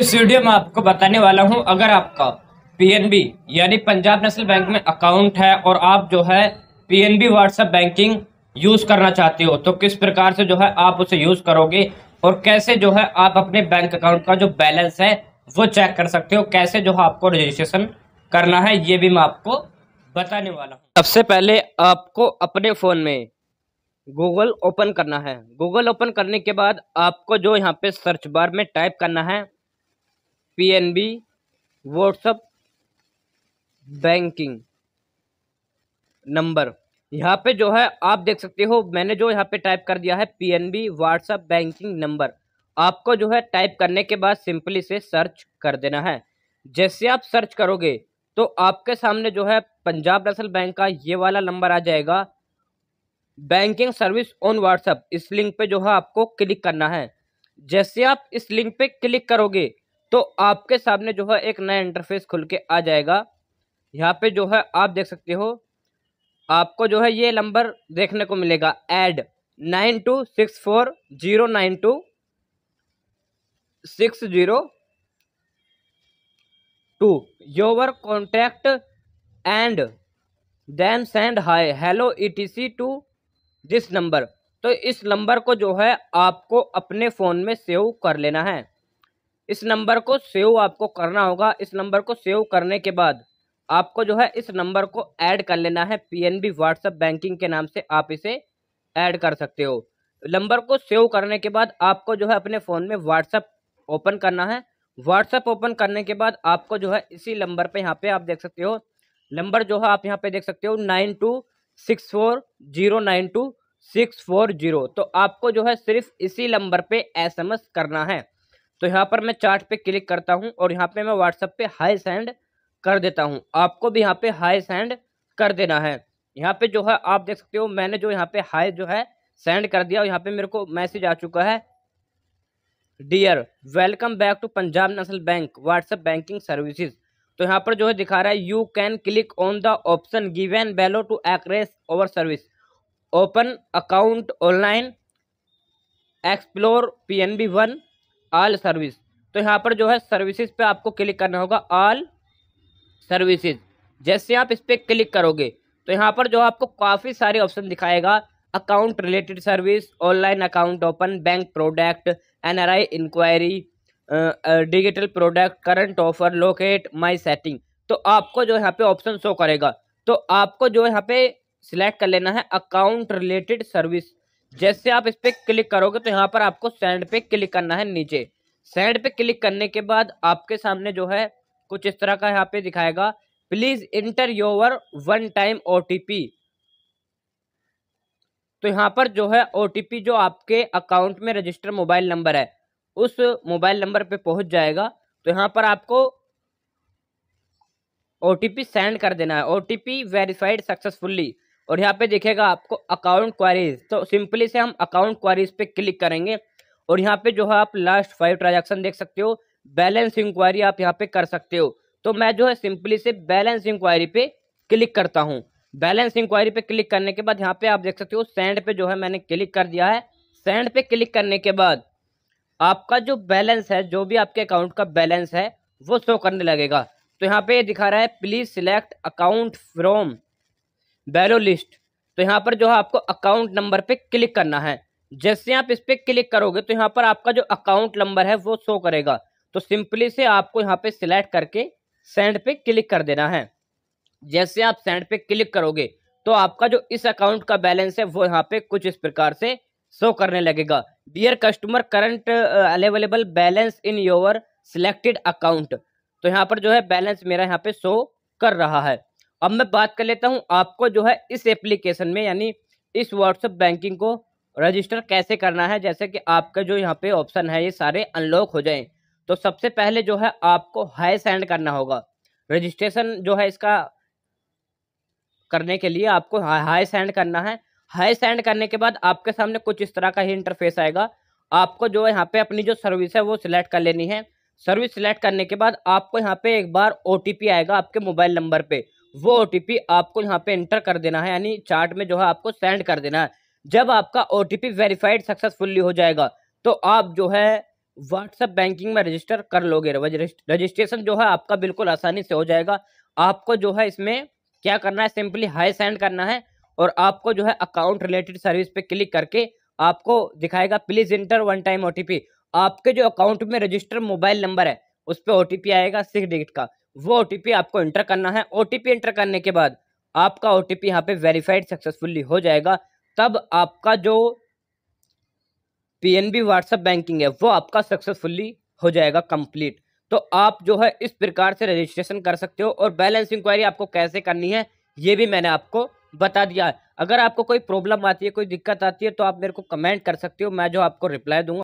इस वीडियो में आपको बताने वाला हूं अगर आपका पीएनबी यानी पंजाब नेशनल बैंक में अकाउंट है और आप जो है पीएनबी व्हाट्सएप बैंकिंग यूज़ करना चाहते हो तो किस प्रकार से जो है आप उसे यूज़ करोगे और कैसे जो है आप अपने बैंक अकाउंट का जो बैलेंस है वो चेक कर सकते हो कैसे जो है आपको रजिस्ट्रेशन करना है ये भी मैं आपको बताने वाला हूँ सबसे पहले आपको अपने फ़ोन में गूगल ओपन करना है गूगल ओपन करने के बाद आपको जो यहाँ पे सर्च बार में टाइप करना है P N B WhatsApp banking number यहाँ पे जो है आप देख सकते हो मैंने जो यहाँ पे टाइप कर दिया है P N B WhatsApp banking number आपको जो है टाइप करने के बाद सिंपली इसे सर्च कर देना है जैसे आप सर्च करोगे तो आपके सामने जो है पंजाब नेशनल बैंक का ये वाला नंबर आ जाएगा बैंकिंग सर्विस ऑन व्हाट्सअप इस लिंक पे जो है आपको क्लिक करना है जैसे आप इस लिंक पे क्लिक करोगे तो आपके सामने जो है एक नया इंटरफेस खुल के आ जाएगा यहाँ पे जो है आप देख सकते हो आपको जो है ये नंबर देखने को मिलेगा add nine two six four zero nine two six zero two your contact and then send hi hello E T C to this number तो इस नंबर को जो है आपको अपने फ़ोन में सेव कर लेना है इस नंबर को सेव आपको करना होगा इस नंबर को सेव करने के बाद आपको जो है इस नंबर को ऐड कर लेना है पीएनबी व्हाट्सएप बैंकिंग के नाम से आप इसे ऐड कर सकते हो नंबर को सेव करने के बाद आपको जो है अपने फ़ोन में व्हाट्सएप ओपन करना है व्हाट्सएप ओपन करने के बाद आपको जो है इसी नंबर पे यहाँ पे आप देख सकते हो नंबर जो है आप यहाँ पे देख सकते हो nine two six four zero nine two six four zero तो आपको जो है सिर्फ इसी नंबर पे एसएमएस करना है तो यहाँ पर मैं चार्ट पे क्लिक करता हूँ और यहाँ पे मैं व्हाट्सएप पे हाई सेंड कर देता हूँ आपको भी यहाँ पे हाई सेंड कर देना है यहाँ पे जो है आप देख सकते हो मैंने जो यहाँ पे हाई जो है सेंड कर दिया और यहाँ पे मेरे को मैसेज आ चुका है dear welcome back to Punjab National Bank WhatsApp banking services तो यहाँ पर जो है दिखा रहा है you can click on the option given below to access over service open account online explore P N B one all service तो यहाँ पर जो है सर्विसेज पे आपको क्लिक करना होगा ऑल सर्विसेज जैसे आप इस पर क्लिक करोगे तो यहाँ पर जो आपको काफ़ी सारे ऑप्शन दिखाएगा account related service online account open bank product N R I enquiry digital product current offer locate my setting तो आपको जो यहाँ पे ऑप्शन शो करेगा तो आपको जो यहाँ पे सिलेक्ट कर लेना है अकाउंट रिलेटेड सर्विस जैसे आप इस पर क्लिक करोगे तो यहाँ पर आपको सेंड पे क्लिक करना है नीचे सेंड पे क्लिक करने के बाद आपके सामने जो है कुछ इस तरह का यहाँ पे दिखाएगा please enter your one time O तो यहाँ पर जो है ओ जो आपके अकाउंट में रजिस्टर मोबाइल नंबर है उस मोबाइल नंबर पे पहुंच जाएगा तो यहाँ पर आपको ओ सेंड कर देना है ओ वेरीफाइड सक्सेसफुली और यहाँ पे देखेगा आपको अकाउंट क्वारीज तो सिंपली से हम अकाउंट क्वारीज पे क्लिक करेंगे और यहाँ पे जो है आप लास्ट फाइव ट्रांजेक्शन देख सकते हो बैलेंस इंक्वायरी आप यहाँ पे कर सकते हो तो मैं जो है सिंपली से बैलेंस इंक्वायरी पे क्लिक करता हूँ बैलेंस इंक्वायरी पे क्लिक करने के बाद यहाँ पे आप देख सकते हो सेंड पे जो है मैंने क्लिक कर दिया है सेंड पे क्लिक करने के बाद आपका जो बैलेंस है जो भी आपके अकाउंट का बैलेंस है वो शो करने लगेगा तो यहाँ पे दिखा रहा है please select account from below list तो यहाँ पर जो है आपको अकाउंट नंबर पे क्लिक करना है जैसे आप इस पर क्लिक करोगे तो यहाँ पर आपका जो अकाउंट नंबर है वो शो करेगा तो सिंपली से आपको यहाँ पे सिलेक्ट करके सेंड पे क्लिक कर देना है जैसे आप सेंड पे क्लिक करोगे तो आपका जो इस अकाउंट का बैलेंस है वो यहाँ पे कुछ इस प्रकार से शो करने लगेगा dear customer current available balance in your selected account तो यहाँ पर जो है बैलेंस मेरा यहाँ पे शो कर रहा है अब मैं बात कर लेता हूँ आपको जो है इस एप्लीकेशन में यानी इस व्हाट्सअप बैंकिंग को रजिस्टर कैसे करना है जैसे कि आपका जो यहाँ पे ऑप्शन है ये सारे अनलॉक हो जाएं तो सबसे पहले जो है आपको हाई सेंड करना होगा रजिस्ट्रेशन जो है इसका करने के लिए आपको हाई सेंड करना है हाई सेंड करने के बाद आपके सामने कुछ इस तरह का ही इंटरफेस आएगा आपको जो यहाँ पे अपनी जो सर्विस है वो सिलेक्ट कर लेनी है सर्विस सेलेक्ट करने के बाद आपको यहाँ पे एक बार ओ आएगा आपके मोबाइल नंबर पे वो ओ आपको यहाँ पे एंटर कर देना है यानी चार्ट में जो है आपको सेंड कर देना है जब आपका ओ टी वेरीफाइड सक्सेसफुल्ली हो जाएगा तो आप जो है व्हाट्सएप बैंकिंग में रजिस्टर कर लोगे रजिस्ट्रेशन जो है आपका बिल्कुल आसानी से हो जाएगा आपको जो है इसमें क्या करना है सिंपली हाई सेंड करना है और आपको जो है अकाउंट रिलेटेड सर्विस पे क्लिक करके आपको दिखाएगा please enter one time OTP आपके जो अकाउंट में रजिस्टर मोबाइल नंबर है उस पर ओ आएगा सिक्स डिजिट का वो ओ आपको इंटर करना है ओ इंटर करने के बाद आपका ओ टी पी यहाँ पे वेरीफाइड सक्सेसफुली हो जाएगा तब आपका जो P N B WhatsApp banking है वो आपका सक्सेसफुली हो जाएगा कंप्लीट तो आप जो है इस प्रकार से रजिस्ट्रेशन कर सकते हो और बैलेंस इंक्वायरी आपको कैसे करनी है ये भी मैंने आपको बता दिया अगर आपको कोई प्रॉब्लम आती है कोई दिक्कत आती है तो आप मेरे को कमेंट कर सकते हो मैं जो आपको रिप्लाई दूंगा